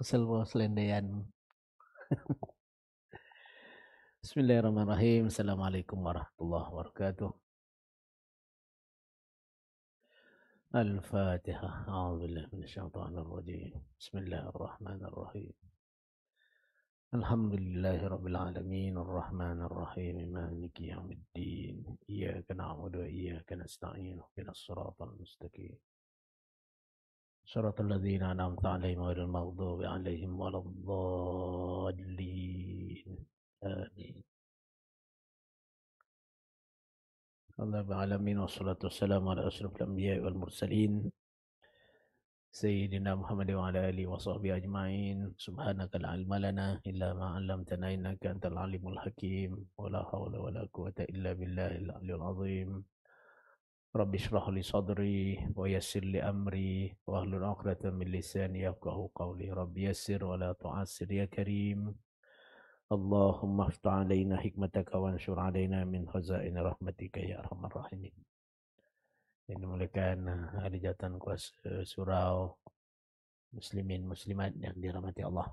kesel po selendayan. Bismillahirrahmanirrahim. Assalamualaikum warahmatullahi wabarakatuh. Al-Fatiha. A'udhu billahi minasyaitan ar-rajim. Bismillahirrahmanirrahim. Alhamdulillahi rabbil alamin. Ar-Rahmanirrahim. Imaniki yaumiddin. Iyaka na'udu wa iyaka nasta'in. Bina surat al-mustaqim. صراط الذين أنعمت عليهم غير المغضوب عليهم ولا الضالين آمين الله العالمين والصلاة والسلام على أشرف الأنبياء والمرسلين سيدنا محمد وعلى آله وصحبه أجمعين سبحانك لا علم لنا إلا ما علمتنا إنك أنت العليم الحكيم ولا حول ولا قوة إلا بالله العلي العظيم رب اشرح لي صدري ويسر لي امري واهل عقدة من لساني يفقه قولي رب يسر ولا تعسر يا كريم اللهم افتح علينا حكمتك وانشر علينا من خزائن رحمتك يا ارحم الراحمين ini merupakan hari jatan kuasa surau muslimin muslimat yang dirahmati Allah.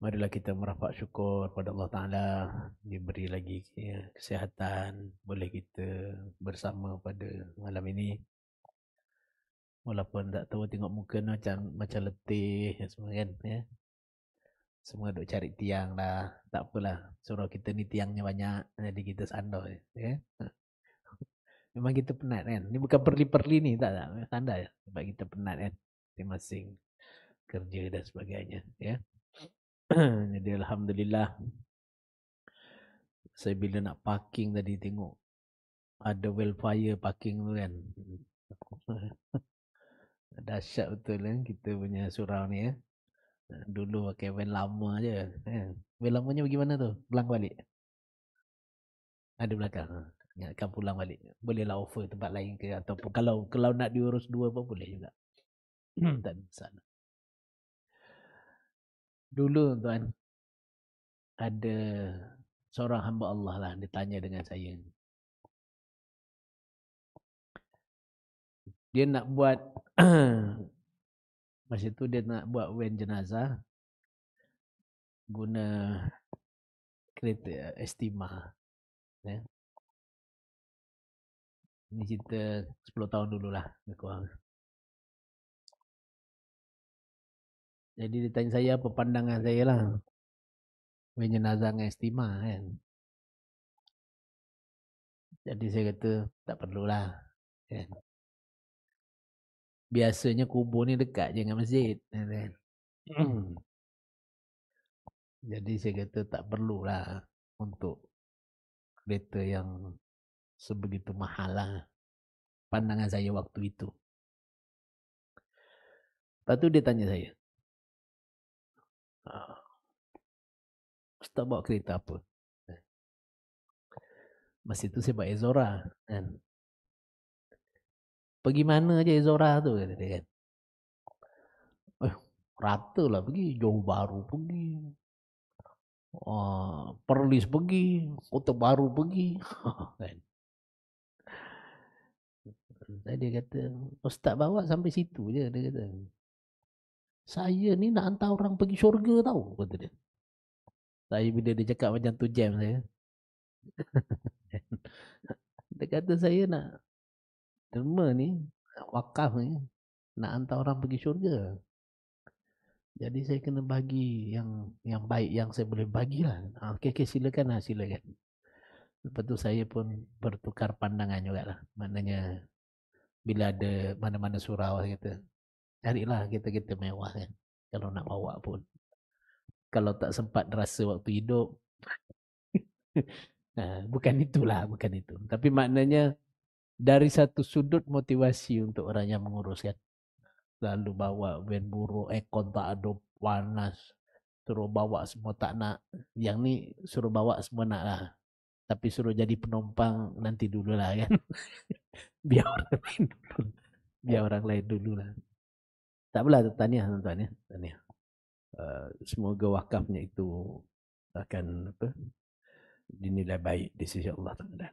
Marilah kita merapat syukur pada Allah Ta'ala diberi lagi ya, kesihatan boleh kita bersama pada malam ini. Walaupun tak tahu tengok muka ni macam, macam letih ya, semua kan. Ya. Semua duk cari tiang lah. Tak apalah. Surah kita ni tiangnya banyak. Jadi kita sandar. Ya. Memang kita penat kan. Ini bukan perli-perli ni. Tak tak. Sandar ya. Sebab kita penat kan. Masing-masing kerja dan sebagainya. Ya. Jadi Alhamdulillah Saya bila nak parking tadi tengok Ada wildfire parking tu kan Dahsyat betul kan kita punya surau ni ya Dulu pakai okay, van lama je eh. Van lamanya bagaimana tu? Pulang balik? Ada belakang ha. Ingatkan pulang balik Bolehlah offer tempat lain ke Ataupun kalau kalau nak diurus dua pun boleh juga hmm. Tak ada masalah Dulu tuan ada seorang hamba Allah lah ditanya dengan saya. Dia nak buat masa tu dia nak buat wen jenazah guna kereta eh, estima. Ya. Ini cerita 10 tahun dulu lah. Jadi dia tanya saya apa pandangan saya lah. Bagi jenazah dengan estima kan. Jadi saya kata tak perlulah. Kan. Biasanya kubur ni dekat je dengan masjid. Kan. kan. Jadi saya kata tak perlulah untuk kereta yang sebegitu mahal lah. Pandangan saya waktu itu. Lepas tu dia tanya saya. Ah. Ustaz bawa kereta apa? Eh. Masa tu saya bawa Ezora kan. Pergi mana je Ezora tu kata dia kan. Eh, rata lah pergi. Johor baru pergi. Oh, Perlis pergi. Kota baru pergi. kan. dia kata, Ustaz bawa sampai situ je. Dia kata, saya ni nak hantar orang pergi syurga tau kata dia saya bila dia cakap macam tu jam saya dia kata saya nak terma ni wakaf ni nak hantar orang pergi syurga jadi saya kena bagi yang yang baik yang saya boleh bagilah. Ah, okey okay silakan lah silakan. Lepas tu saya pun bertukar pandangan juga jugalah. Maknanya bila ada mana-mana surau kita. carilah kita-kita mewah kan kalau nak bawa pun kalau tak sempat rasa waktu hidup nah, bukan itulah bukan itu tapi maknanya dari satu sudut motivasi untuk orang yang menguruskan lalu bawa van buruk ekon tak ada panas suruh bawa semua tak nak yang ni suruh bawa semua nak lah tapi suruh jadi penumpang nanti dulu lah kan biar orang lain dulu biar orang lain dulu lah Tak apalah, tahniah tuan-tuan ya. Tahniah. Uh, semoga wakafnya itu akan apa dinilai baik di sisi Allah Taala.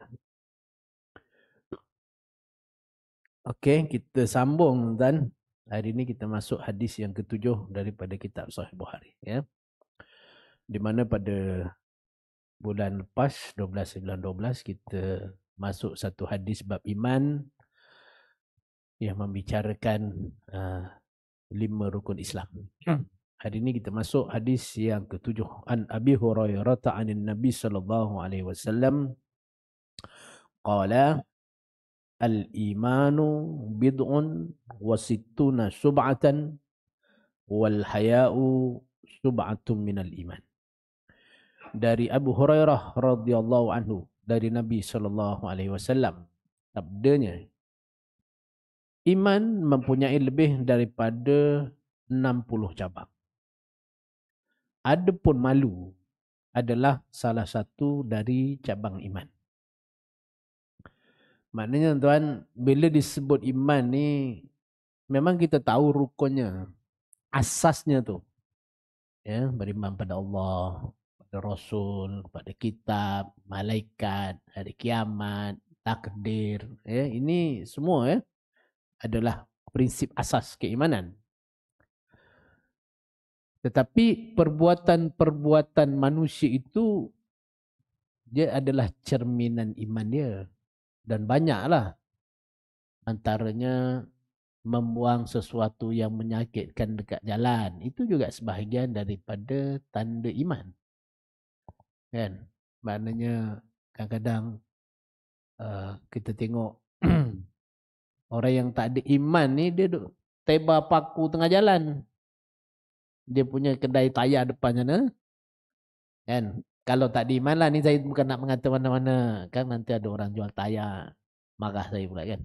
Okey, kita sambung dan hari ini kita masuk hadis yang ketujuh daripada kitab Sahih Bukhari ya. Di mana pada bulan lepas 12/12 kita masuk satu hadis bab iman yang membicarakan uh, lima rukun Islam. Hmm. Hari ini kita masuk hadis yang ketujuh. An Abi Hurairah ta'anin Nabi sallallahu alaihi wasallam qala al-imanu bid'un wa sittuna sub'atan wal haya'u sub'atun minal iman. Dari Abu Hurairah radhiyallahu anhu dari Nabi sallallahu alaihi wasallam sabdanya iman mempunyai lebih daripada 60 cabang. Adapun malu adalah salah satu dari cabang iman. Maknanya tuan, bila disebut iman ni memang kita tahu rukunnya, asasnya tu. Ya, beriman pada Allah, pada Rasul, pada kitab, malaikat, hari kiamat, takdir. Ya, ini semua ya adalah prinsip asas keimanan. Tetapi perbuatan-perbuatan manusia itu dia adalah cerminan iman dia dan banyaklah antaranya membuang sesuatu yang menyakitkan dekat jalan itu juga sebahagian daripada tanda iman kan maknanya kadang-kadang uh, kita tengok Orang yang tak ada iman ni dia duk tebar paku tengah jalan. Dia punya kedai tayar depan sana. Kan? Kalau tak ada iman lah ni saya bukan nak mengatakan mana-mana. Kan nanti ada orang jual tayar. Marah saya pula kan.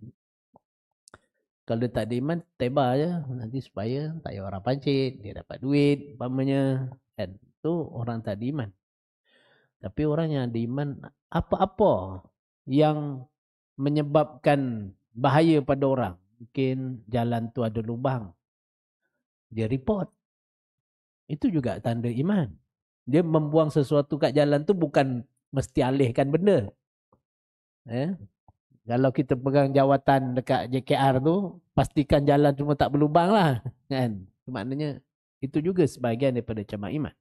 Kalau dia tak ada iman, tebar je. Nanti supaya tak ada orang pancit. Dia dapat duit, umpamanya. Kan? Tu orang tak ada iman. Tapi orang yang ada iman, apa-apa yang menyebabkan bahaya pada orang. Mungkin jalan tu ada lubang. Dia report. Itu juga tanda iman. Dia membuang sesuatu kat jalan tu bukan mesti alihkan benda. Eh? Kalau kita pegang jawatan dekat JKR tu, pastikan jalan cuma tak berlubang lah. Kan? Maknanya itu juga sebahagian daripada cabang iman.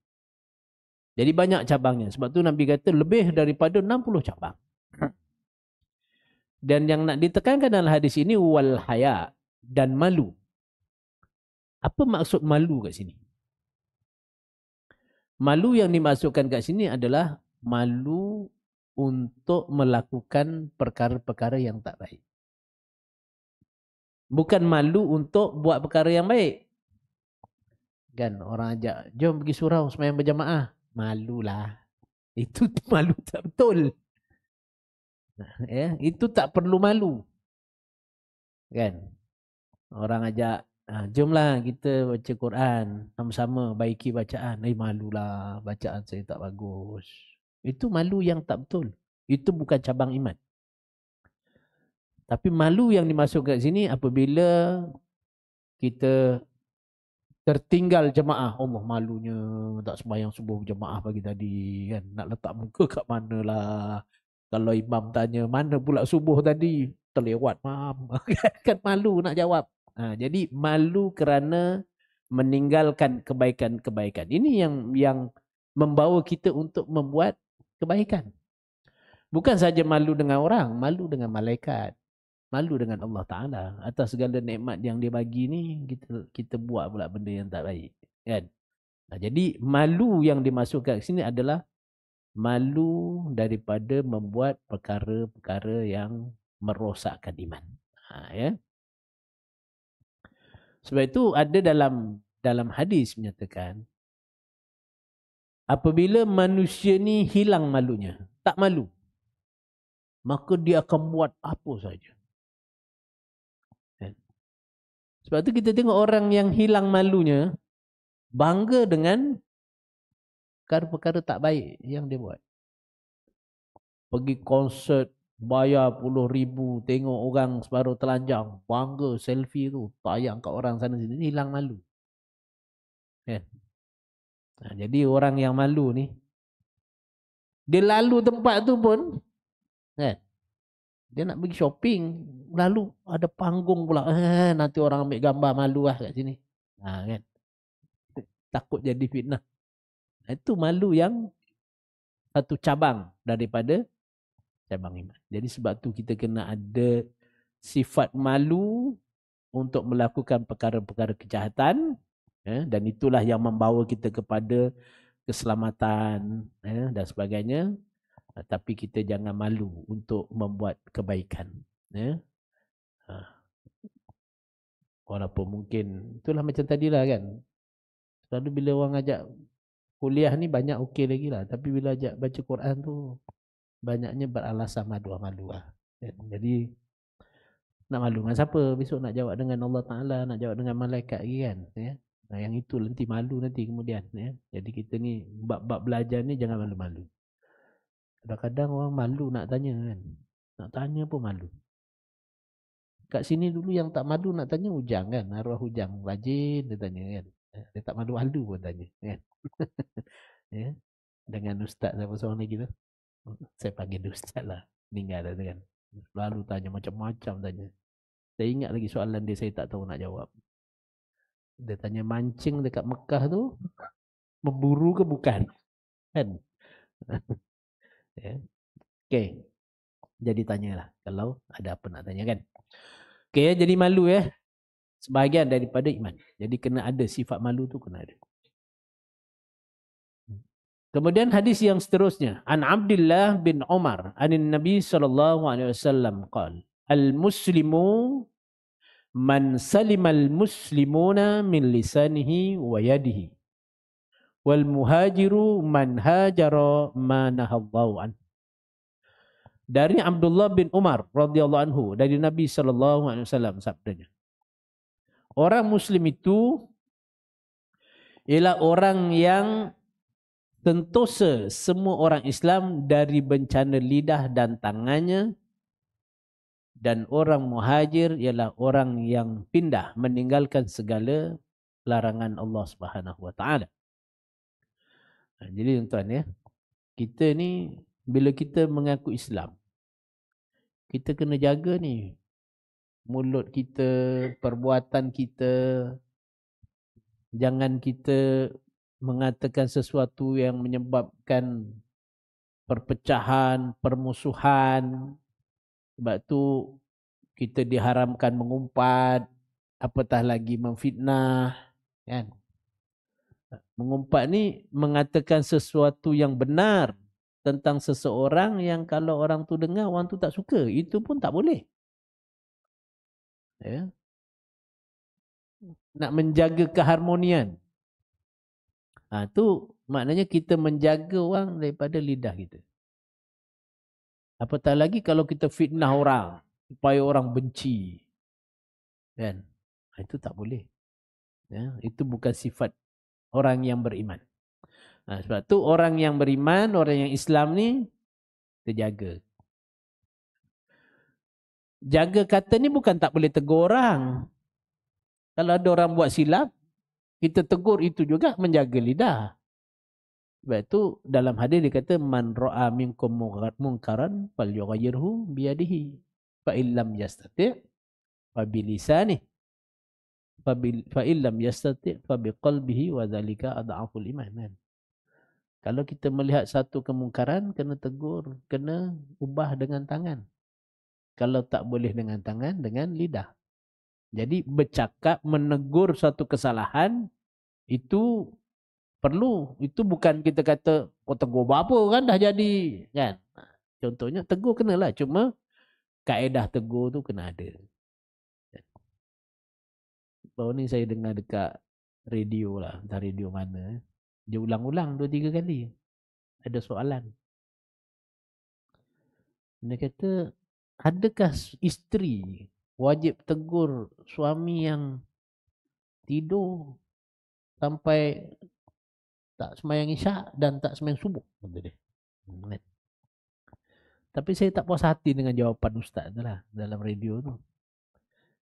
Jadi banyak cabangnya. Sebab tu Nabi kata lebih daripada 60 cabang. Hmm. Dan yang nak ditekankan dalam hadis ini wal haya dan malu. Apa maksud malu kat sini? Malu yang dimasukkan kat sini adalah malu untuk melakukan perkara-perkara yang tak baik. Bukan malu untuk buat perkara yang baik. Kan orang ajak, jom pergi surau semayang berjamaah. Malulah. Itu malu tak betul. ya itu tak perlu malu kan orang ajak ah, jomlah kita baca Quran sama-sama baiki bacaan eh malulah bacaan saya tak bagus itu malu yang tak betul itu bukan cabang iman tapi malu yang dimasukkan kat sini apabila kita tertinggal jemaah oh malunya tak sembahyang subuh jemaah pagi tadi kan nak letak muka kat manalah kalau imam tanya mana pula subuh tadi terlewat mam kan malu nak jawab ha, jadi malu kerana meninggalkan kebaikan-kebaikan ini yang yang membawa kita untuk membuat kebaikan bukan saja malu dengan orang malu dengan malaikat malu dengan Allah taala atas segala nikmat yang dia bagi ni kita kita buat pula benda yang tak baik kan ha, jadi malu yang dimasukkan sini adalah malu daripada membuat perkara-perkara yang merosakkan iman. Ha, ya. Sebab itu ada dalam dalam hadis menyatakan apabila manusia ni hilang malunya, tak malu, maka dia akan buat apa saja. Kan? Sebab tu kita tengok orang yang hilang malunya bangga dengan perkara-perkara tak baik yang dia buat. Pergi konsert, bayar puluh ribu, tengok orang separuh telanjang, bangga selfie tu, tayang kat orang sana sini, hilang malu. Yeah. Kan? Ha, nah, jadi orang yang malu ni, dia lalu tempat tu pun, yeah. Kan? dia nak pergi shopping, lalu ada panggung pula, eh, nanti orang ambil gambar malu lah kat sini. Nah, ha, kan? Takut jadi fitnah. Itu malu yang satu cabang daripada cabang iman. Jadi sebab tu kita kena ada sifat malu untuk melakukan perkara-perkara kejahatan eh, dan itulah yang membawa kita kepada keselamatan eh, dan sebagainya. Eh, tapi kita jangan malu untuk membuat kebaikan. Eh. Ha. Walaupun mungkin itulah macam tadilah kan. Selalu bila orang ajak kuliah ni banyak okey lagi lah. Tapi bila ajak baca Quran tu, banyaknya beralasan madu-madu lah. Jadi, nak malu dengan siapa? Besok nak jawab dengan Allah Ta'ala, nak jawab dengan malaikat lagi kan? Ya? Nah, yang itu nanti malu nanti kemudian. Ya? Jadi kita ni, bab-bab belajar ni jangan malu-malu. Kadang-kadang orang malu nak tanya kan? Nak tanya pun malu. Kat sini dulu yang tak madu nak tanya hujang kan? Arwah hujang rajin dia tanya kan? Dia tak madu malu pun tanya kan? ya dengan ustaz siapa seorang lagi tu saya panggil ustaz lah meninggal dah kan lalu tanya macam-macam tanya saya ingat lagi soalan dia saya tak tahu nak jawab dia tanya mancing dekat Mekah tu memburu ke bukan kan ya okey jadi tanyalah kalau ada apa nak tanya kan Okay, ya, jadi malu ya sebahagian daripada iman jadi kena ada sifat malu tu kena ada Kemudian hadis yang seterusnya An Abdullah bin Umar An Nabi sallallahu alaihi wasallam qol Al muslimu man salimal muslimuna min lisanihi wa yadihi wal muhajiru man hajara ma nahallahu an Dari Abdullah bin Umar radhiyallahu anhu dari Nabi sallallahu alaihi wasallam sabdanya Orang muslim itu ialah orang yang sentosa semua orang Islam dari bencana lidah dan tangannya dan orang muhajir ialah orang yang pindah meninggalkan segala larangan Allah Subhanahu Wa Taala. Ha, jadi tuan ya, kita ni bila kita mengaku Islam, kita kena jaga ni mulut kita, perbuatan kita jangan kita mengatakan sesuatu yang menyebabkan perpecahan, permusuhan. Sebab tu kita diharamkan mengumpat, apatah lagi memfitnah, kan? Mengumpat ni mengatakan sesuatu yang benar tentang seseorang yang kalau orang tu dengar orang tu tak suka, itu pun tak boleh. Ya. Nak menjaga keharmonian. Ha, tu maknanya kita menjaga orang daripada lidah kita. Apatah lagi kalau kita fitnah orang supaya orang benci. Kan? Ha, itu tak boleh. Ya, itu bukan sifat orang yang beriman. Ha, sebab tu orang yang beriman, orang yang Islam ni terjaga. Jaga kata ni bukan tak boleh tegur orang. Kalau ada orang buat silap, kita tegur itu juga menjaga lidah. Sebab itu dalam hadis dia kata man ra'a minkum munkaran falyughayyirhu bi yadihi fa illam yastati' fa bi lisani fa bi fa illam yastati' fa bi qalbihi wa dhalika ad'aful iman. Kalau kita melihat satu kemungkaran kena tegur, kena ubah dengan tangan. Kalau tak boleh dengan tangan, dengan lidah. Jadi bercakap menegur satu kesalahan itu perlu. Itu bukan kita kata kau oh, tegur apa kan dah jadi kan. Contohnya tegur lah cuma kaedah tegur tu kena ada. Kan? Baru ni saya dengar dekat radio lah. Entah radio mana. Dia ulang-ulang dua tiga kali. Ada soalan. Dia kata, adakah isteri wajib tegur suami yang tidur sampai tak semayang isyak dan tak semayang subuh. Hmm. Tapi saya tak puas hati dengan jawapan ustaz tu lah dalam radio tu.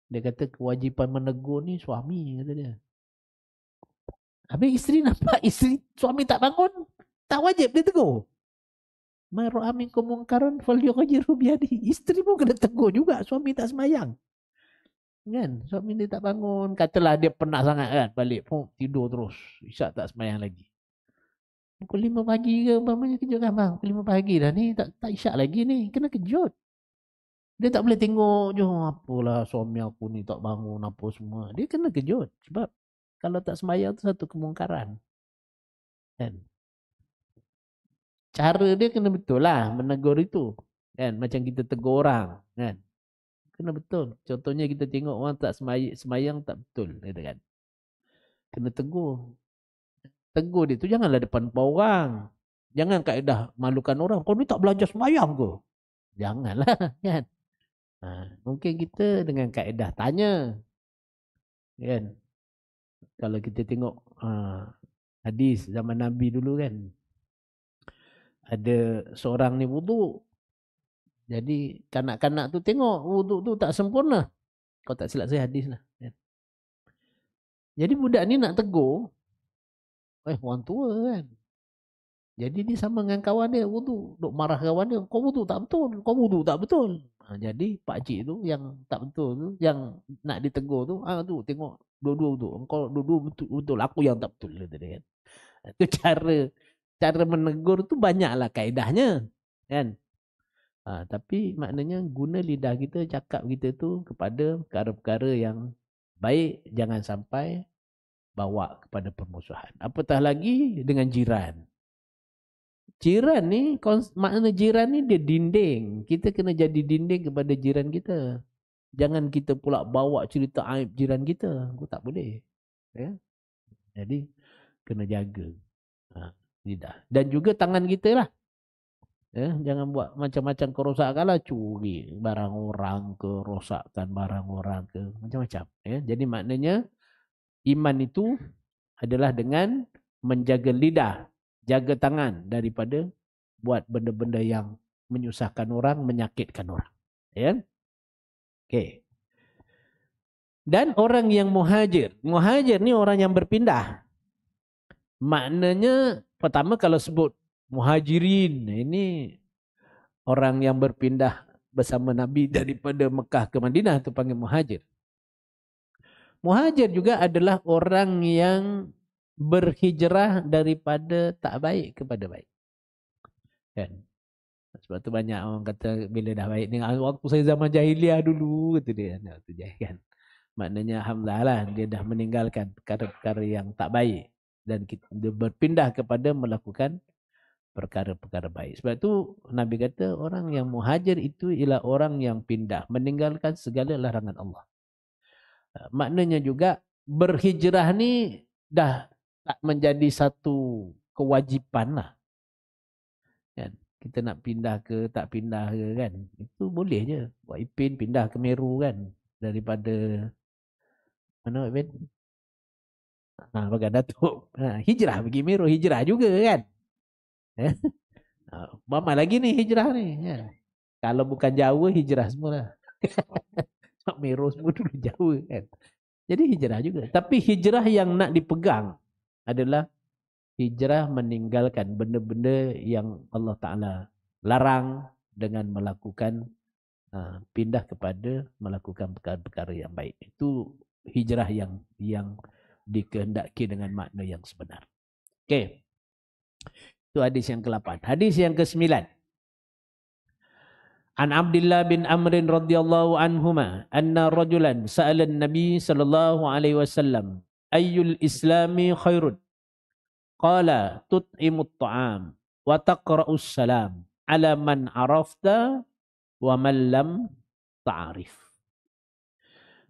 Dia kata kewajipan menegur ni suami kata dia. Habis isteri nampak isteri suami tak bangun. Tak wajib dia tegur. Ma ro'a minkum munkaran fal yughayyirhu biyadi. Isteri pun kena tegur juga suami tak semayang. Kan? Suami dia tak bangun. Katalah dia penat sangat kan. Balik pun tidur terus. Isyak tak semayang lagi. Pukul lima pagi ke umpamanya kejutkan bang. Pukul lima pagi dah ni. Tak tak isyak lagi ni. Kena kejut. Dia tak boleh tengok je. Apalah suami aku ni tak bangun apa semua. Dia kena kejut. Sebab kalau tak semayang tu satu kemungkaran. Kan? Cara dia kena betul lah menegur itu. Kan? Macam kita tegur orang. Kan? kena betul. Contohnya kita tengok orang tak semayang, semayang tak betul. Kata kan? Kena tegur. Tegur dia tu janganlah depan orang. Jangan kaedah malukan orang. Kau ni tak belajar semayang ke? Janganlah. Kan? Ha, mungkin kita dengan kaedah tanya. Kan? Kalau kita tengok ha, hadis zaman Nabi dulu kan. Ada seorang ni wuduk. Jadi kanak-kanak tu tengok oh, wuduk tu tak sempurna. Kau tak silap saya hadis lah. Kan. Jadi budak ni nak tegur. Eh orang tua kan. Jadi dia sama dengan kawan dia wudu. Duk marah kawan dia. Kau wudu tak betul. Kau wudu tak betul. Ha, jadi pakcik tu yang tak betul tu. Yang nak ditegur tu. ah ha, tu tengok. Dua-dua wudu. Kau dua-dua betul, betul. Aku yang tak betul. Kan. Itu kan? cara. Cara menegur tu banyaklah kaedahnya. Kan. Ha, tapi maknanya guna lidah kita, cakap kita tu kepada perkara-perkara yang baik. Jangan sampai bawa kepada permusuhan. Apatah lagi dengan jiran. Jiran ni, maknanya jiran ni dia dinding. Kita kena jadi dinding kepada jiran kita. Jangan kita pula bawa cerita aib jiran kita. Aku tak boleh. Ya? Jadi, kena jaga. Ha, lidah. Dan juga tangan kita lah. Eh, jangan buat macam-macam lah, curi barang orang ke, rosakkan barang orang ke, macam-macam. Eh, jadi maknanya iman itu adalah dengan menjaga lidah, jaga tangan daripada buat benda-benda yang menyusahkan orang, menyakitkan orang. Ya. Yeah? Dan orang yang muhajir. Muhajir ni orang yang berpindah. Maknanya pertama kalau sebut Muhajirin ini orang yang berpindah bersama Nabi daripada Mekah ke Madinah itu panggil Muhajir. Muhajir juga adalah orang yang berhijrah daripada tak baik kepada baik. Kan? Sebab tu banyak orang kata bila dah baik ni ah, waktu saya zaman jahiliah dulu kata dia waktu jahiliah kan. Maknanya alhamdulillah lah, dia dah meninggalkan perkara-perkara yang tak baik dan kita, dia berpindah kepada melakukan perkara-perkara baik. Sebab tu Nabi kata orang yang muhajir itu ialah orang yang pindah. Meninggalkan segala larangan Allah. Ah, maknanya juga berhijrah ni dah tak menjadi satu kewajipan lah. Kan? Kita nak pindah ke tak pindah ke kan. Itu boleh je. Buat ipin pindah ke Meru kan. Daripada mana Ipin? Ha, ah, bagaimana Datuk? Ha, hijrah pergi Meru. Hijrah juga kan. Eh, Mama lagi ni hijrah ni. Ya. Kalau bukan Jawa hijrah semula. Mak Meros semua dulu Jawa kan. Jadi hijrah juga. Tapi hijrah yang nak dipegang adalah hijrah meninggalkan benda-benda yang Allah Ta'ala larang dengan melakukan ah, pindah kepada melakukan perkara-perkara yang baik. Itu hijrah yang yang dikehendaki dengan makna yang sebenar. Okay. Itu hadis yang ke-8. Hadis yang ke-9. An Abdullah bin Amrin radhiyallahu anhuma anna rajulan sa'ala an-nabi sallallahu alaihi wasallam ayyul islami khairun qala tut'imut ta'am wa taqra'us salam ala man arafta wa man lam ta'rif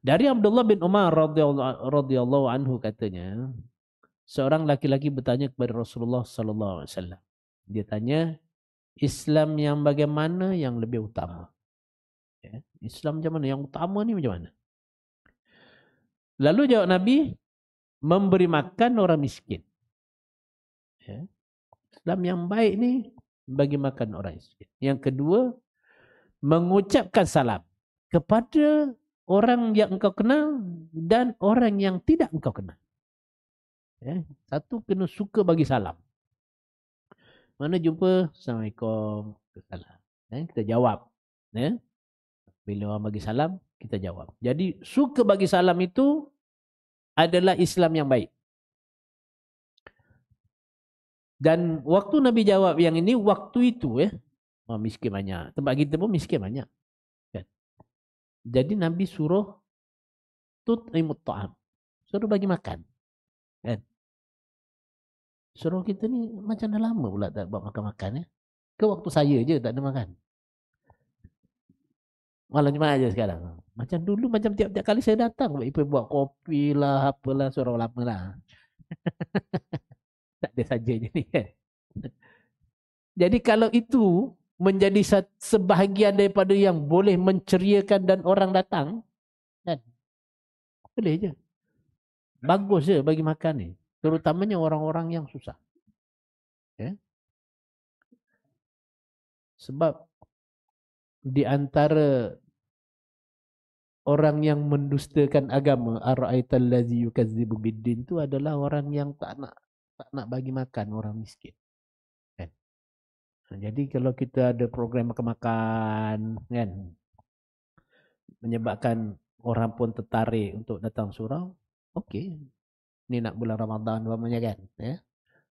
Dari Abdullah bin Umar radhiyallahu anhu katanya seorang laki-laki bertanya kepada Rasulullah sallallahu alaihi wasallam. Dia tanya, Islam yang bagaimana yang lebih utama? Ya, Islam macam mana? Yang utama ni macam mana? Lalu jawab Nabi, memberi makan orang miskin. Ya, Islam yang baik ni bagi makan orang miskin. Yang kedua, mengucapkan salam kepada orang yang engkau kenal dan orang yang tidak engkau kenal. Eh, satu kena suka bagi salam. Mana jumpa? Assalamualaikum. Salam. Eh, kita jawab. Eh, bila orang bagi salam, kita jawab. Jadi suka bagi salam itu adalah Islam yang baik. Dan waktu Nabi jawab yang ini, waktu itu ya. Eh, oh, miskin banyak. Tempat kita pun miskin banyak. Kan? Jadi Nabi suruh tut imut ta'am. Suruh bagi makan. Kan? Suruh kita ni macam dah lama pula tak buat makan-makan ya. Ke waktu saya je tak ada makan. Malam Jumaat aja sekarang. Macam dulu macam tiap-tiap kali saya datang buat ipa buat kopi lah apalah suruh lama lah. tak ada saja je ni kan. Jadi kalau itu menjadi sebahagian daripada yang boleh menceriakan dan orang datang kan. Boleh je. Bagus je bagi makan ni terutamanya orang-orang yang susah. Ya. Sebab di antara orang yang mendustakan agama araital ladzi yukazzibu biddin tu adalah orang yang tak nak tak nak bagi makan orang miskin. Kan? Ha, jadi kalau kita ada program makan-makan kan menyebabkan orang pun tertarik untuk datang surau, okey, ni nak bulan Ramadan namanya kan ya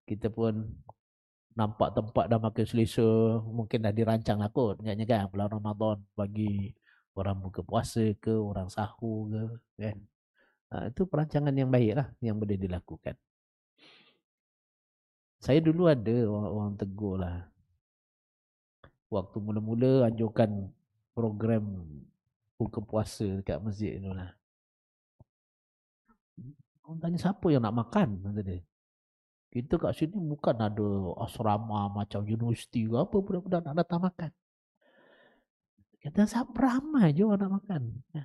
kita pun nampak tempat dah makin selesa mungkin dah dirancang lah kot nyanya kan bulan Ramadan bagi orang buka puasa ke orang sahur ke kan ha, itu perancangan yang baik lah yang boleh dilakukan saya dulu ada orang, orang tegur lah waktu mula-mula anjurkan program buka puasa dekat masjid tu lah Orang tanya siapa yang nak makan kata dia. Kita kat sini bukan ada asrama macam universiti ke apa budak-budak nak datang makan. Kata siapa ramai je orang nak makan. Ya.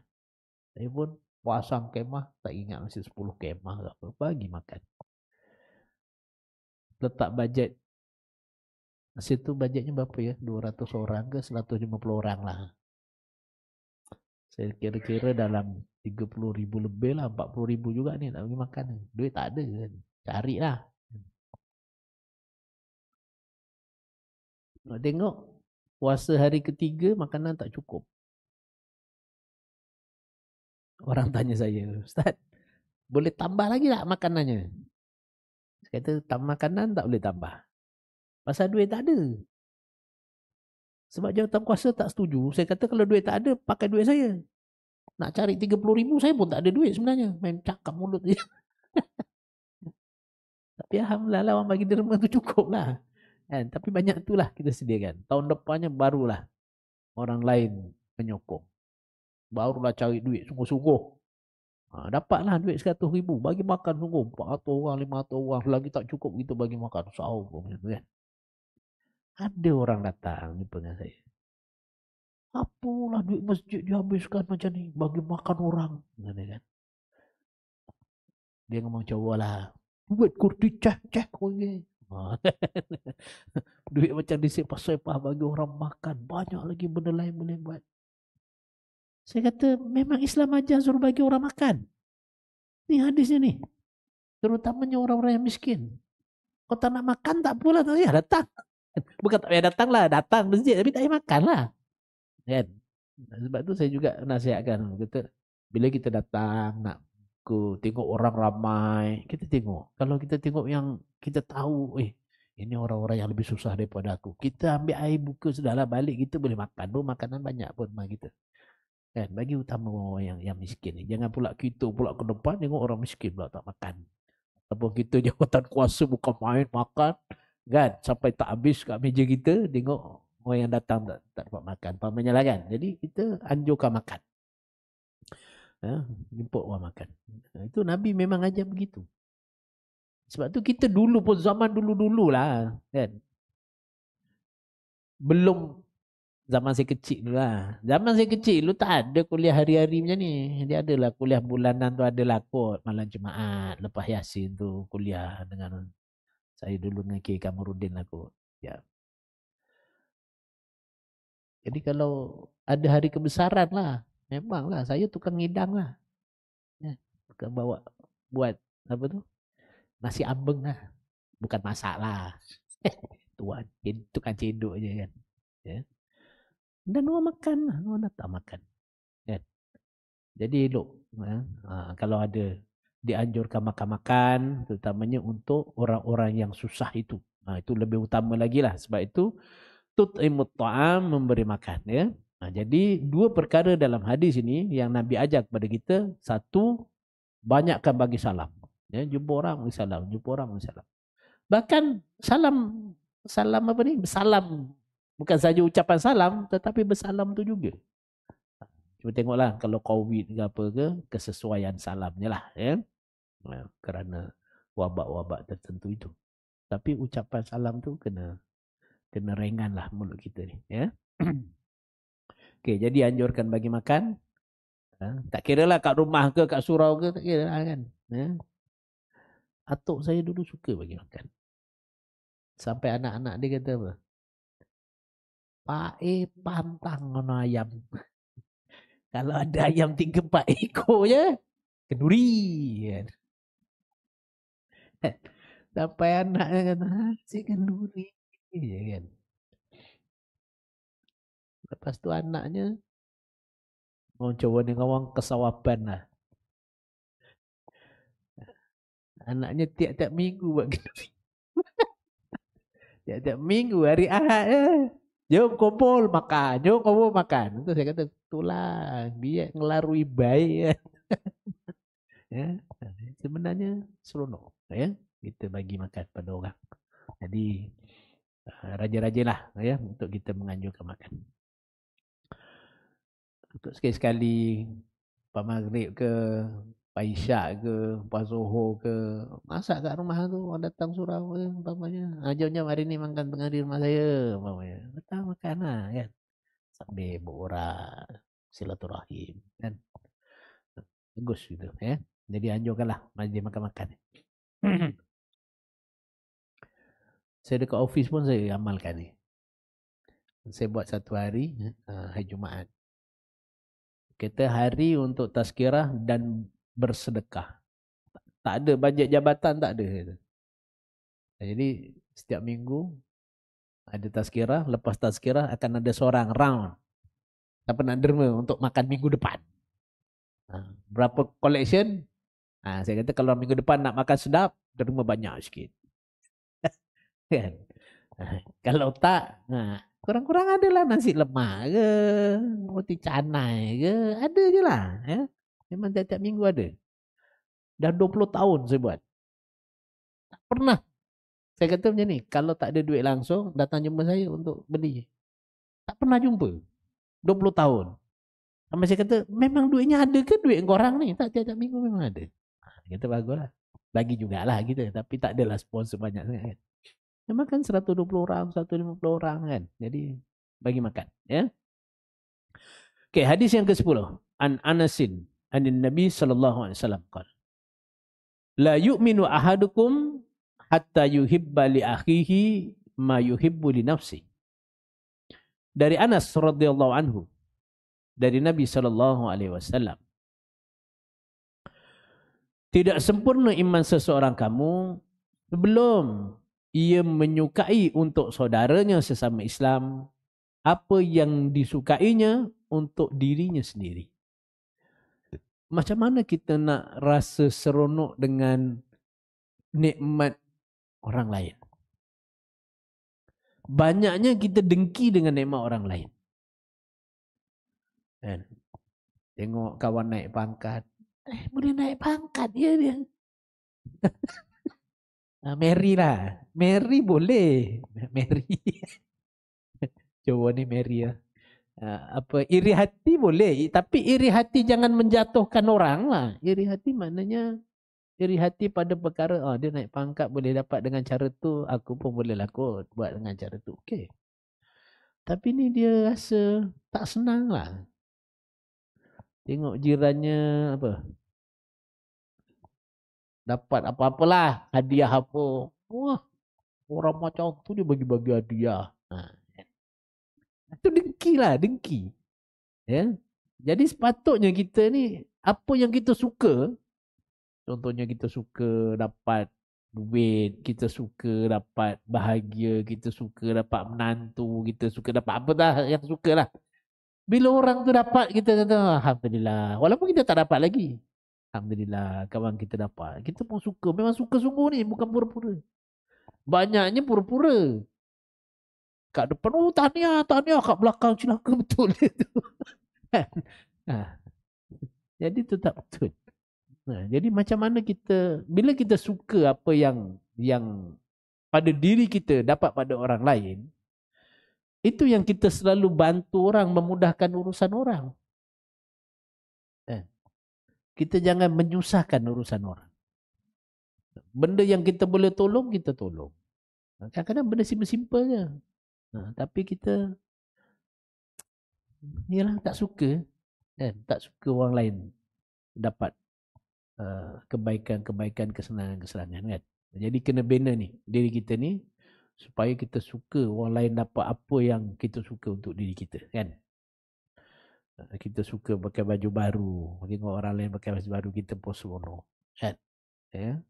Saya pun pasang kemah, tak ingat masih 10 kemah ke apa, bagi makan. Letak bajet. Masa tu bajetnya berapa ya? 200 orang ke 150 orang lah. Saya kira-kira dalam rm ribu lebih lah. rm ribu juga ni nak pergi makan. Duit tak ada kan. Cari lah. Nak tengok. Puasa hari ketiga makanan tak cukup. Orang tanya saya. Ustaz. Boleh tambah lagi tak makanannya? Saya kata tak makanan tak boleh tambah. Pasal duit tak ada. Sebab jawatan kuasa tak setuju. Saya kata kalau duit tak ada, pakai duit saya. Nak cari 30 ribu saya pun tak ada duit sebenarnya. Main cakap mulut dia. Tapi Alhamdulillah lah, orang bagi derma tu cukup lah. Kan? Tapi banyak tu lah kita sediakan. Tahun depannya barulah orang lain menyokong. Barulah cari duit sungguh-sungguh. Ha, dapatlah duit seratus ribu. Bagi makan sungguh. Empat ratus orang, lima ratus orang. Lagi tak cukup kita bagi makan. Sahur pun macam tu kan. Ada orang datang jumpa dengan saya. Apalah duit masjid dihabiskan macam ni bagi makan orang. Dia kan. Dia ngomong cobalah. buat kurdi cek cek kau Duit macam di disepah sepah bagi orang makan. Banyak lagi benda lain boleh buat. Saya kata memang Islam aja suruh bagi orang makan. Ni hadis ni. Terutamanya orang-orang yang miskin. Kau tak nak makan tak pula. Ya datang. Bukan tak payah datang lah. Datang masjid tapi tak payah makan lah kan sebab tu saya juga nasihatkan kata bila kita datang nak ke tengok orang ramai kita tengok kalau kita tengok yang kita tahu eh ini orang-orang yang lebih susah daripada aku kita ambil air buka sudahlah balik kita boleh makan pun makanan banyak pun mak kita kan bagi utama orang yang yang miskin jangan pula kita pula ke depan tengok orang miskin pula tak makan atau kita jawatan kuasa bukan main makan kan sampai tak habis kat meja kita tengok orang yang datang tak, tak dapat makan. Pemainnya lah kan. Jadi kita anjurkan makan. Ya, jemput orang makan. Ha, itu Nabi memang ajar begitu. Sebab tu kita dulu pun zaman dulu-dulu lah. Kan? Belum zaman saya kecil dulu lah. Zaman saya kecil lu tak ada kuliah hari-hari macam ni. Dia adalah kuliah bulanan tu adalah kot malam Jumaat. Lepas Yasin tu kuliah dengan saya dulu dengan K. Kamarudin aku lah Ya. Yeah. Jadi kalau ada hari kebesaran lah, memang lah saya tukang ngidang lah. Ya, tukang bawa buat apa tu? Nasi ambeng lah. Bukan masak lah. Tuan, tukang cedok je kan. Ya. Dan orang makan lah. Orang tak makan. Ya. Jadi elok. Ya. Ha, kalau ada dianjurkan makan-makan. Terutamanya untuk orang-orang yang susah itu. Ha, itu lebih utama lagi lah. Sebab itu tutimut ta'am memberi makan ya. Nah, ha, jadi dua perkara dalam hadis ini yang Nabi ajak kepada kita, satu banyakkan bagi salam. Ya, jumpa orang bagi salam, jumpa orang bagi salam. Bahkan salam salam apa ni? Salam bukan saja ucapan salam tetapi bersalam tu juga. Ha, Cuma tengoklah kalau covid ke apa ke kesesuaian salamnya lah ya. Nah, ha, kerana wabak-wabak tertentu itu. Tapi ucapan salam tu kena kena ringan lah mulut kita ni. Ya? okay, jadi anjurkan bagi makan. Ha? Tak kira lah kat rumah ke, kat surau ke, tak kira lah kan. Ya? Atuk saya dulu suka bagi makan. Sampai anak-anak dia kata apa? Pak E pantang kena ayam. Kalau ada ayam tiga empat ekor je, kenduri. Kan? Sampai anaknya kata, ah, si kenduri je kan. Lepas tu anaknya mau cuba dengan orang kesawapan lah. Anaknya tiap-tiap minggu buat gitu. tiap-tiap minggu hari Ahad je. Jom kumpul makan. Jom kumpul makan. Itu saya kata tulang. Biar ngelarui bayi. Ya. ya. Sebenarnya seronok. Ya. Kita bagi makan pada orang. Jadi Ah, rajin-rajinlah ya untuk kita menganjurkan makan. Untuk sekali-sekali Pak maghrib ke, Pak isyak ke, Pak zuhur ke, masak kat rumah tu orang datang surau ke, ya, umpamanya. Ha, hari ni makan tengah di rumah saya, umpamanya. Datang makan lah, kan. Sambil berorak, silaturahim, kan. Bagus gitu, ya. Jadi anjurkanlah majlis makan-makan. saya dekat office pun saya amalkan ni. Saya buat satu hari eh, hari Jumaat. Kita hari untuk tazkirah dan bersedekah. Tak ada bajet jabatan tak ada. Jadi setiap minggu ada tazkirah, lepas tazkirah akan ada seorang round. Siapa nak derma untuk makan minggu depan. Ha, berapa collection? Ha, saya kata kalau minggu depan nak makan sedap, derma banyak sikit kan? Kalau tak, nah, kurang-kurang ada lah nasi lemak ke, roti canai ke, ada je lah. Ya? Memang tiap-tiap minggu ada. Dah 20 tahun saya buat. Tak pernah. Saya kata macam ni, kalau tak ada duit langsung, datang jumpa saya untuk beli. Tak pernah jumpa. 20 tahun. Sampai saya kata, memang duitnya ada ke duit korang ni? Tak, tiap-tiap minggu memang ada. Ah, kita bagus lah. Bagi jugalah kita. Tapi tak adalah sponsor banyak sangat. Kan? Yang makan 120 orang, 150 orang kan. Jadi bagi makan, ya. Okey, hadis yang ke-10. An Anasin, an Nabi sallallahu alaihi wasallam qala. La yu'minu ahadukum hatta yuhibba li akhihi ma yuhibbu li nafsi. Dari Anas radhiyallahu anhu. Dari Nabi sallallahu alaihi wasallam. Tidak sempurna iman seseorang kamu sebelum ia menyukai untuk saudaranya sesama Islam apa yang disukainya untuk dirinya sendiri. Macam mana kita nak rasa seronok dengan nikmat orang lain? Banyaknya kita dengki dengan nikmat orang lain. Kan? Tengok kawan naik pangkat. Eh, boleh naik pangkat ya, dia dia. Ah, Mary lah. Mary boleh. Mary. Cuba ni Mary lah. apa iri hati boleh tapi iri hati jangan menjatuhkan orang lah iri hati maknanya iri hati pada perkara oh, dia naik pangkat boleh dapat dengan cara tu aku pun boleh lakukan buat dengan cara tu okey tapi ni dia rasa tak senang lah. Tengok jirannya apa? dapat apa-apalah hadiah apa. Wah, orang macam tu dia bagi-bagi hadiah. Ha. Kan? Itu dengki lah, dengki. Ya? Jadi sepatutnya kita ni, apa yang kita suka, contohnya kita suka dapat duit, kita suka dapat bahagia, kita suka dapat menantu, kita suka dapat apa dah yang suka lah. Bila orang tu dapat, kita kata Alhamdulillah. Walaupun kita tak dapat lagi. Alhamdulillah kawan kita dapat. Kita pun suka. Memang suka sungguh ni. Bukan pura-pura. Banyaknya pura-pura. Kat depan, oh tahniah, tahniah. Kat belakang celaka betul dia tu. Kan? ha. Jadi tu tak betul. Ha. Jadi macam mana kita, bila kita suka apa yang yang pada diri kita dapat pada orang lain, itu yang kita selalu bantu orang memudahkan urusan orang. Kita jangan menyusahkan urusan orang. Benda yang kita boleh tolong, kita tolong. Ha, kadang-kadang benda simple-simple je. Ha, nah, tapi kita yalah, tak suka. Eh, tak suka orang lain dapat uh, kebaikan-kebaikan, kesenangan-kesenangan. Kan? Jadi kena bina ni, diri kita ni supaya kita suka orang lain dapat apa yang kita suka untuk diri kita. Kan? Eh, kita suka pakai baju baru tengok orang lain pakai baju baru kita pun seronok kan ya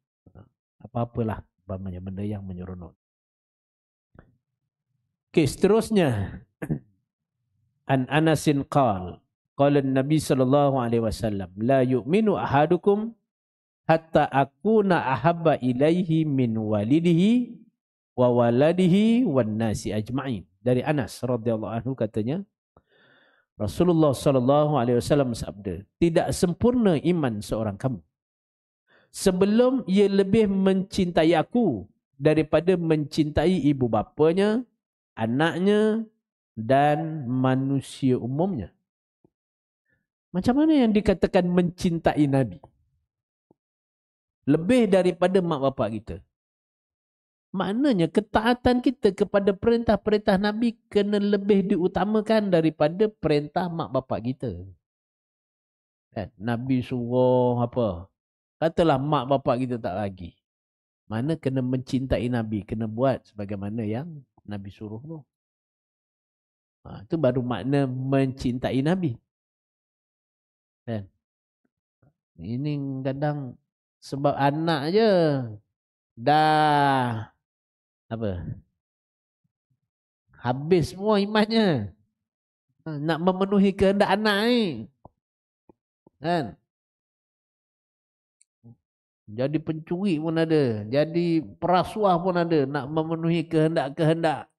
apa-apalah banyak benda yang menyeronok okey seterusnya an anasin qal qala nabi sallallahu alaihi wasallam la yu'minu ahadukum hatta aku na ahabba ilaihi min walidihi wa waladihi wan nasi ajma'in dari Anas radhiyallahu anhu katanya Rasulullah sallallahu alaihi wasallam sabda, tidak sempurna iman seorang kamu sebelum ia lebih mencintai aku daripada mencintai ibu bapanya, anaknya dan manusia umumnya. Macam mana yang dikatakan mencintai Nabi? Lebih daripada mak bapak kita. Maknanya ketaatan kita kepada perintah-perintah Nabi kena lebih diutamakan daripada perintah mak bapak kita. Kan? Nabi suruh apa? Katalah mak bapak kita tak lagi. Mana kena mencintai Nabi, kena buat sebagaimana yang Nabi suruh tu. Ha, itu baru makna mencintai Nabi. Kan? Ini kadang sebab anak je dah apa? Habis semua imannya. Ha, nak memenuhi kehendak anak ni. Kan? Jadi pencuri pun ada. Jadi perasuah pun ada. Nak memenuhi kehendak-kehendak.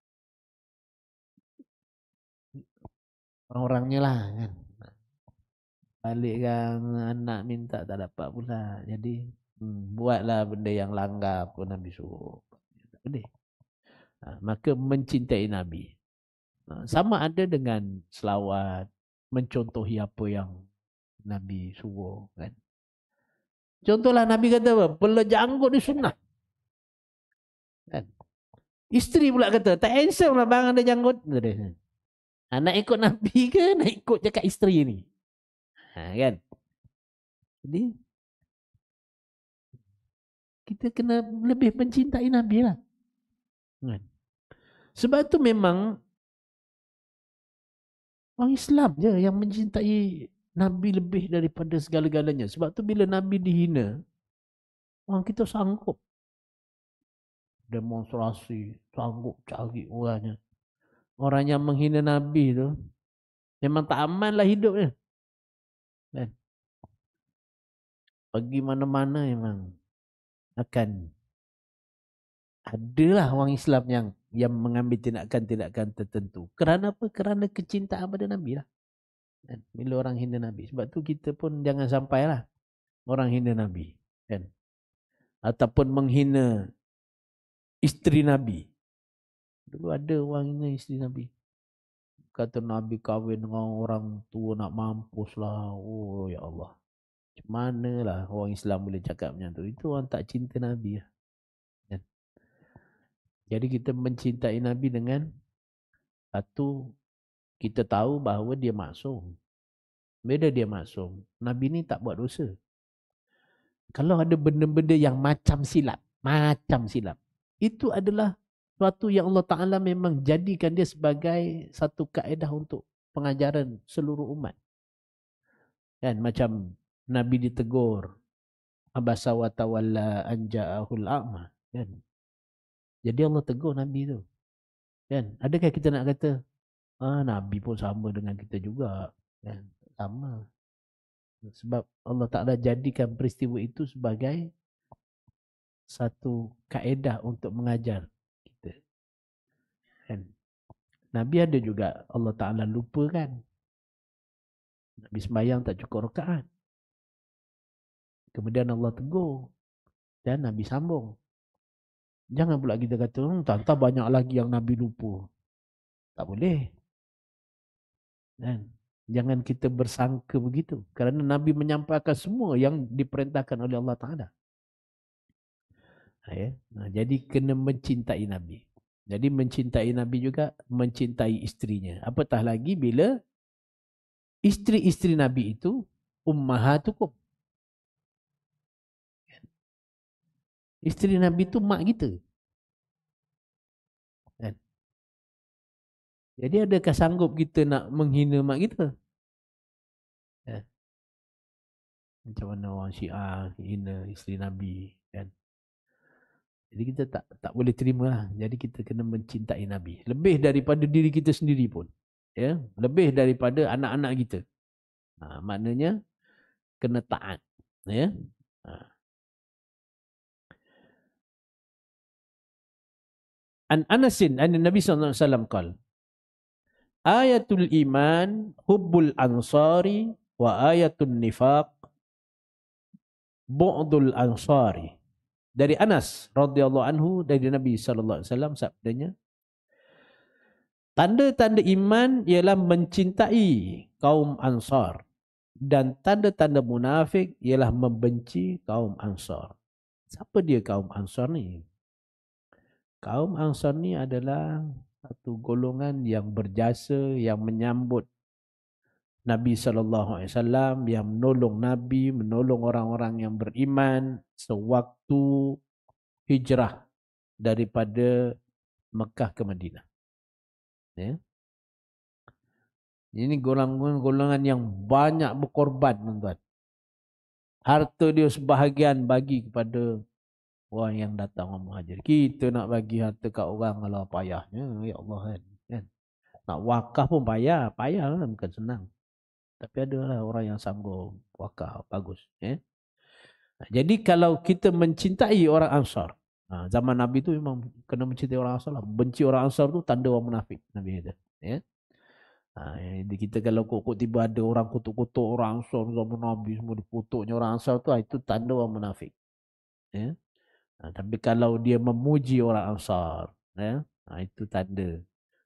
Orang-orangnya lah kan. Balik Balikkan anak minta tak dapat pula. Jadi hmm, buatlah benda yang langgar pun Nabi suruh. Tak boleh. Ha, maka mencintai Nabi. Ha, sama ada dengan selawat, mencontohi apa yang Nabi suruh. Kan? Contohlah Nabi kata apa? Pula janggut di sunnah. Kan? Isteri pula kata, tak handsome lah bang ada janggut. Hmm. Ha, nak ikut Nabi ke? Nak ikut cakap isteri ni. Ha, kan? Jadi, kita kena lebih mencintai Nabi lah. Kan? Sebab itu memang orang Islam je yang mencintai Nabi lebih daripada segala-galanya. Sebab tu bila Nabi dihina, orang kita sanggup demonstrasi, sanggup cari orangnya. Orang yang menghina Nabi tu, memang tak aman lah hidup Dan pergi mana-mana memang akan adalah orang Islam yang yang mengambil tindakan-tindakan tertentu. Kerana apa? Kerana kecintaan pada Nabi lah. Kan? Bila orang hina Nabi. Sebab tu kita pun jangan sampailah orang hina Nabi. Kan? Ataupun menghina isteri Nabi. Dulu ada orang hina isteri Nabi. Kata Nabi kahwin dengan orang tua nak mampus lah. Oh ya Allah. Macam manalah orang Islam boleh cakap macam tu. Itu orang tak cinta Nabi lah. Jadi kita mencintai Nabi dengan satu kita tahu bahawa dia maksum. Beda dia maksum. Nabi ni tak buat dosa. Kalau ada benda-benda yang macam silap, macam silap. Itu adalah suatu yang Allah Taala memang jadikan dia sebagai satu kaedah untuk pengajaran seluruh umat. Kan macam Nabi ditegur abasawatawalla anja'ahul a'ma kan jadi Allah tegur Nabi tu. Kan? Adakah kita nak kata ah Nabi pun sama dengan kita juga. Kan? Sama. Sebab Allah tak ada jadikan peristiwa itu sebagai satu kaedah untuk mengajar kita. Kan? Nabi ada juga Allah Ta'ala lupa kan. Nabi sembahyang tak cukup rakaat. Kemudian Allah tegur. Dan Nabi sambung. Jangan pula kita kata, hmm, tanta banyak lagi yang Nabi lupa. Tak boleh. Dan jangan kita bersangka begitu. Kerana Nabi menyampaikan semua yang diperintahkan oleh Allah Ta'ala. Ya? Nah, jadi kena mencintai Nabi. Jadi mencintai Nabi juga mencintai istrinya. Apatah lagi bila isteri-isteri Nabi itu ummahatukum. Ha Isteri Nabi tu mak kita. Kan? Jadi adakah sanggup kita nak menghina mak kita? Kan? Macam mana orang syiah hina isteri Nabi. Kan? Jadi kita tak tak boleh terima lah. Jadi kita kena mencintai Nabi. Lebih daripada diri kita sendiri pun. Ya? Lebih daripada anak-anak kita. Ha, maknanya kena taat. Ya? Ha. An Anasin, an Nabi sallallahu alaihi wasallam qol. Ayatul iman hubbul ansari wa ayatul nifaq bu'dul ansari. Dari Anas radhiyallahu anhu dari Nabi sallallahu alaihi wasallam sabdanya Tanda-tanda iman ialah mencintai kaum Ansar dan tanda-tanda munafik ialah membenci kaum Ansar. Siapa dia kaum Ansar ni? kaum Ansar ni adalah satu golongan yang berjasa yang menyambut Nabi sallallahu alaihi wasallam yang menolong Nabi, menolong orang-orang yang beriman sewaktu hijrah daripada Mekah ke Madinah. Ya. Ini golongan-golongan yang banyak berkorban, tuan-tuan. Harta dia sebahagian bagi kepada orang yang datang orang muhajir. Kita nak bagi harta kat orang kalau payahnya, ya Allah kan. kan? Nak wakaf pun payah, payah lah, bukan senang. Tapi ada lah orang yang sanggup wakaf, bagus. Ya? Jadi kalau kita mencintai orang ansar, zaman Nabi tu memang kena mencintai orang ansar lah. Benci orang ansar tu tanda orang munafik, Nabi kata. Ya? Ha, jadi kita kalau kok tiba ada orang kutuk-kutuk orang ansar zaman Nabi semua dikutuknya orang ansar tu ah, itu tanda orang munafik. Ya? Ha, tapi kalau dia memuji orang Ansar, ya, ha, itu tanda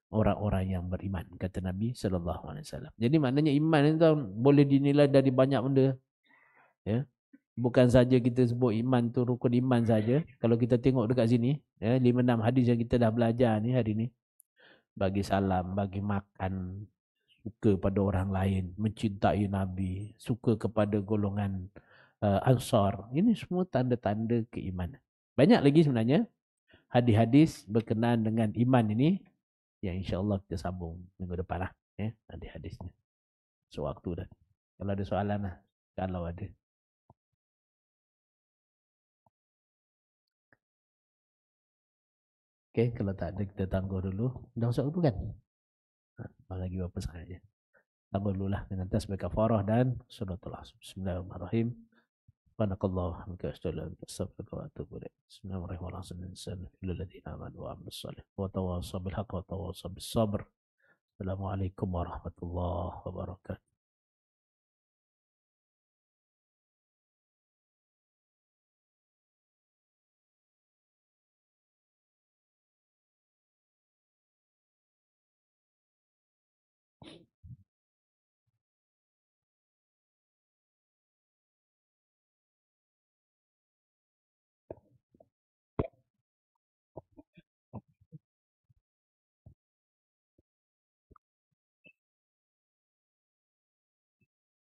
orang-orang yang beriman kata Nabi sallallahu alaihi wasallam. Jadi maknanya iman itu boleh dinilai dari banyak benda. Ya. Bukan saja kita sebut iman tu rukun iman saja. Kalau kita tengok dekat sini, ya, lima enam hadis yang kita dah belajar ni hari ni. Bagi salam, bagi makan, suka pada orang lain, mencintai Nabi, suka kepada golongan uh, ansar. Ini semua tanda-tanda keimanan. Banyak lagi sebenarnya hadis-hadis berkenaan dengan iman ini yang insyaAllah kita sambung minggu depan lah. Ya, hadis-hadisnya. Sewaktu dah. Kalau ada soalan lah. Kalau ada. Okay, kalau tak ada kita tangguh dulu. Dah masuk waktu kan? Bagi ha, lagi berapa sahaja. Tangguh dulu lah dengan tasbih kafarah dan sunatullah. Bismillahirrahmanirrahim. سبحانك الله وبحمدك اشهد ان لا اله الا انت استغفرك واتوب اليك بسم الله الرحمن الرحيم الانسان الا الذين امنوا وعملوا الصالحات وتواصوا بالحق وتواصوا بالصبر السلام عليكم ورحمه الله وبركاته